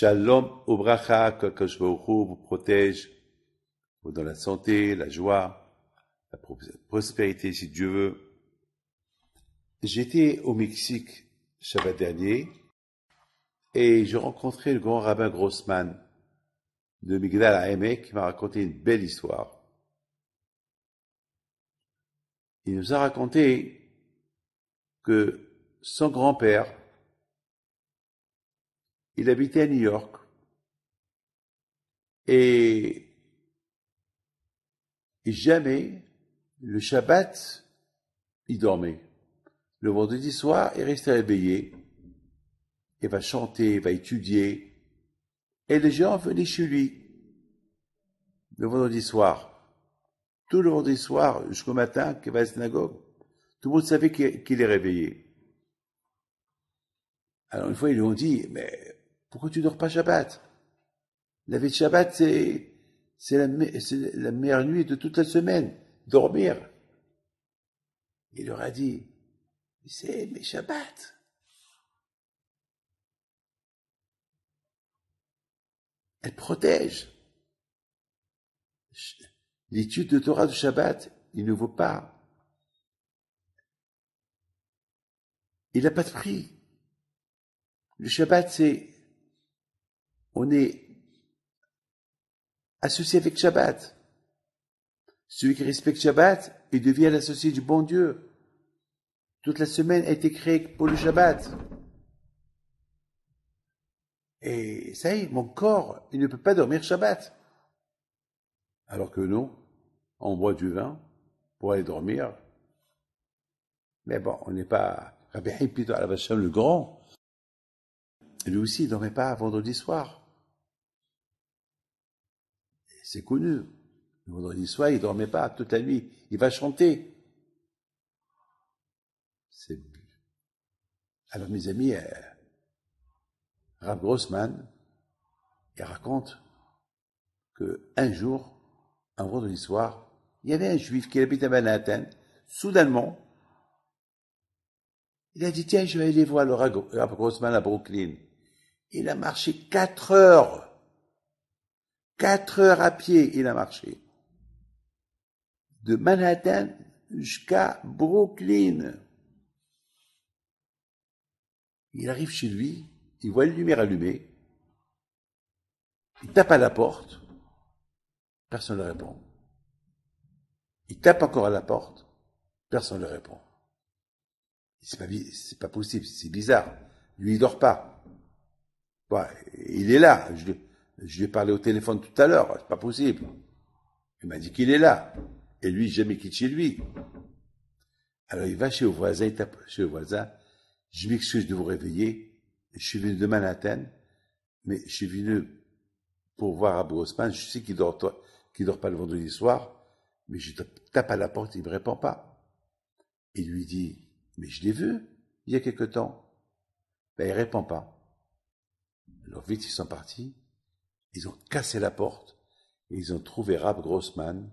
Shalom Obracha, que vous protège dans la santé, la joie, la prospérité si Dieu veut. J'étais au Mexique Shabbat dernier et j'ai rencontré le grand rabbin Grossman de Migdal Haemek qui m'a raconté une belle histoire. Il nous a raconté que son grand-père il habitait à New York. Et jamais le Shabbat, il dormait. Le vendredi soir, il restait réveillé. Il va chanter, il va étudier. Et les gens venaient chez lui. Le vendredi soir. Tout le vendredi soir, jusqu'au matin, qu'il va à la synagogue. Tout le monde savait qu'il est réveillé. Alors une fois, ils lui ont dit, mais pourquoi tu dors pas Shabbat La vie de Shabbat, c'est, c'est la, meilleure nuit de toute la semaine. Dormir. Il leur a dit, c'est mes Shabbat. Elle protège. L'étude de Torah de Shabbat, il ne vaut pas. Il n'a pas de prix. Le Shabbat, c'est on est associé avec Shabbat. Celui qui respecte Shabbat, il devient l'associé du bon Dieu. Toute la semaine a été créée pour le Shabbat. Et ça y est, mon corps, il ne peut pas dormir Shabbat. Alors que nous, on boit du vin pour aller dormir. Mais bon, on n'est pas Rabbi la le Grand lui aussi, il ne dormait pas vendredi soir. C'est connu. Le vendredi soir, il ne dormait pas toute la nuit. Il va chanter. C'est... Alors, mes amis, euh, Rab Grossman, il raconte que un jour, un vendredi soir, il y avait un juif qui habitait à Manhattan. Soudainement, il a dit, tiens, je vais aller voir le Grossman à Brooklyn. Il a marché quatre heures. Quatre heures à pied, il a marché. De Manhattan jusqu'à Brooklyn. Il arrive chez lui, il voit les lumières allumées. Il tape à la porte. Personne ne répond. Il tape encore à la porte. Personne ne répond. C'est pas, c'est pas possible, c'est bizarre. Lui, il dort pas. Bah, il est là. Je, lui ai parlé au téléphone tout à l'heure. C'est pas possible. Il m'a dit qu'il est là. Et lui, jamais quitte chez lui. Alors il va chez le voisin, il tape chez le voisin. Je m'excuse de vous réveiller. Je suis venu de Manhattan, mais je suis venu pour voir Abou Osman. Je sais qu'il dort, qu'il dort pas le vendredi soir, mais je tape à la porte, il me répond pas. Il lui dit, mais je l'ai vu il y a quelque temps. Ben, il répond pas. Alors vite ils sont partis, ils ont cassé la porte ils ont trouvé Rab Grossman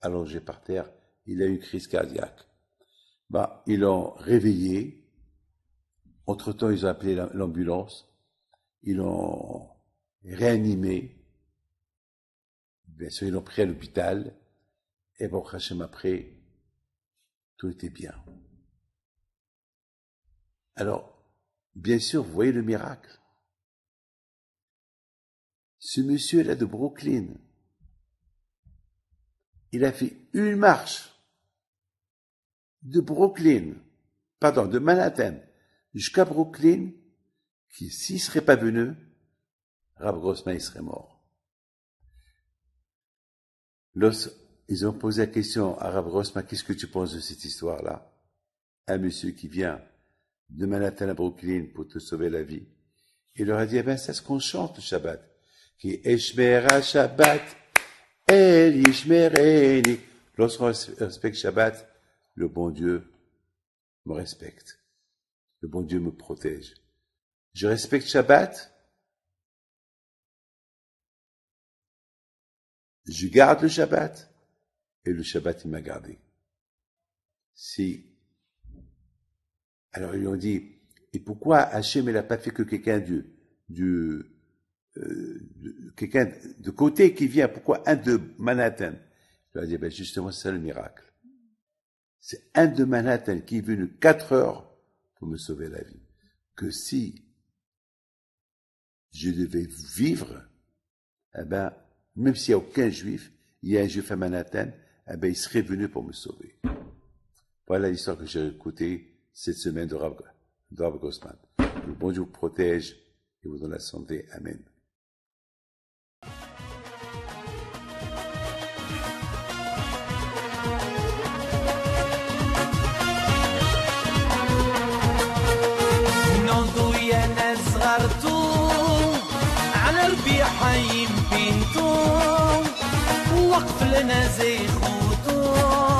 allongé par terre. Il a eu crise cardiaque. Bah, ils l'ont réveillé. Entre-temps, ils ont appelé l'ambulance. Ils l'ont réanimé. Bien sûr, ils l'ont pris à l'hôpital. Et bon, Hachem, après, tout était bien. Alors, bien sûr, vous voyez le miracle. Ce monsieur-là de Brooklyn, il a fait une marche de Brooklyn, pardon, de Manhattan jusqu'à Brooklyn, qui s'il serait pas venu, Rab Grossman il serait mort. ils ont posé la question à Rab Grossman, qu'est-ce que tu penses de cette histoire-là Un monsieur qui vient de Manhattan à Brooklyn pour te sauver la vie. Il leur a dit, eh ben, c'est ce qu'on chante le Shabbat. Qui Lorsqu'on respecte Shabbat, le bon Dieu me respecte. Le bon Dieu me protège. Je respecte Shabbat. Je garde le Shabbat. Et le Shabbat, il m'a gardé. Si. Alors ils ont dit, et pourquoi Hachem, il n'a pas fait que quelqu'un Dieu du, quelqu'un de côté qui vient, pourquoi un de Manhattan Je leur dit, ben justement, c'est le miracle. C'est un de Manhattan qui est venu quatre heures pour me sauver la vie. Que si je devais vivre, eh ben, même s'il n'y a aucun juif, il y a un juif à Manhattan, eh ben, il serait venu pour me sauver. Voilà l'histoire que j'ai écoutée cette semaine de Rab, de Rab Gossman. Le bon Dieu vous protège et vous donne la santé. Amen. ربي حي بنتو وقف لنا زي خدوم